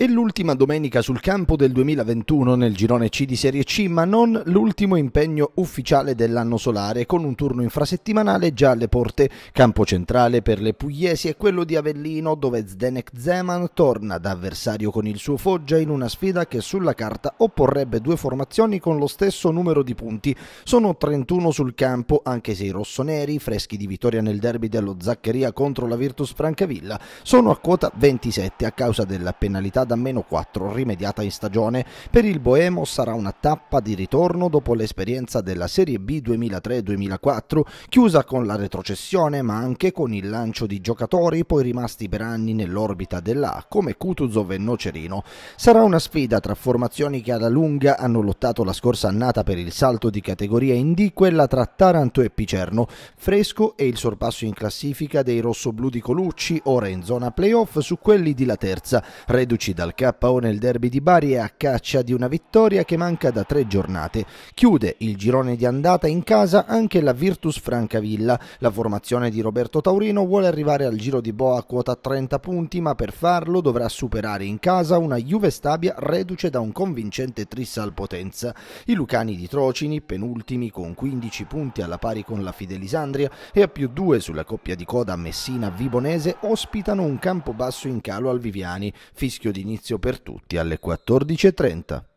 È l'ultima domenica sul campo del 2021 nel girone C di Serie C, ma non l'ultimo impegno ufficiale dell'anno solare, con un turno infrasettimanale già alle porte. Campo centrale per le pugliesi è quello di Avellino, dove Zdenek Zeman torna da avversario con il suo Foggia in una sfida che sulla carta opporrebbe due formazioni con lo stesso numero di punti. Sono 31 sul campo, anche se i rossoneri, freschi di vittoria nel derby dello Zaccheria contro la Virtus Francavilla, sono a quota 27 a causa della penalità da meno 4 rimediata in stagione. Per il Boemo sarà una tappa di ritorno dopo l'esperienza della Serie B 2003-2004, chiusa con la retrocessione ma anche con il lancio di giocatori poi rimasti per anni nell'orbita dell'A come Kutuzov e Nocerino. Sarà una sfida tra formazioni che alla lunga hanno lottato la scorsa annata per il salto di categoria in D, quella tra Taranto e Picerno. Fresco è il sorpasso in classifica dei rossoblù di Colucci, ora in zona playoff su quelli di La Terza, reduci reduci dal KO nel derby di Bari è a caccia di una vittoria che manca da tre giornate. Chiude il girone di andata in casa anche la Virtus Francavilla. La formazione di Roberto Taurino vuole arrivare al giro di Boa a quota 30 punti, ma per farlo dovrà superare in casa una Juve Stabia reduce da un convincente trissa al Potenza. I Lucani di Trocini, penultimi con 15 punti alla pari con la Fidelisandria e a più due sulla coppia di coda Messina-Vibonese, ospitano un campo basso in calo al Viviani. Fischio di inizio per tutti alle 14.30.